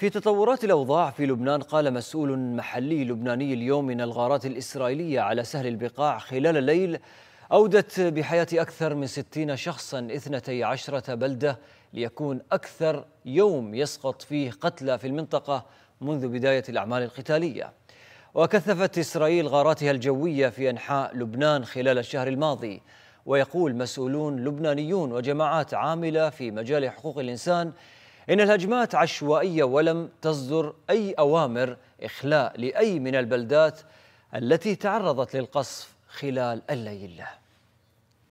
في تطورات الأوضاع في لبنان قال مسؤول محلي لبناني اليوم إن الغارات الإسرائيلية على سهل البقاع خلال الليل أودت بحياة أكثر من 60 شخصا إثنتي عشرة بلدة ليكون أكثر يوم يسقط فيه قتلى في المنطقة منذ بداية الأعمال القتالية وكثفت إسرائيل غاراتها الجوية في أنحاء لبنان خلال الشهر الماضي ويقول مسؤولون لبنانيون وجماعات عاملة في مجال حقوق الإنسان إن الهجمات عشوائية ولم تصدر أي أوامر إخلاء لأي من البلدات التي تعرضت للقصف خلال الليلة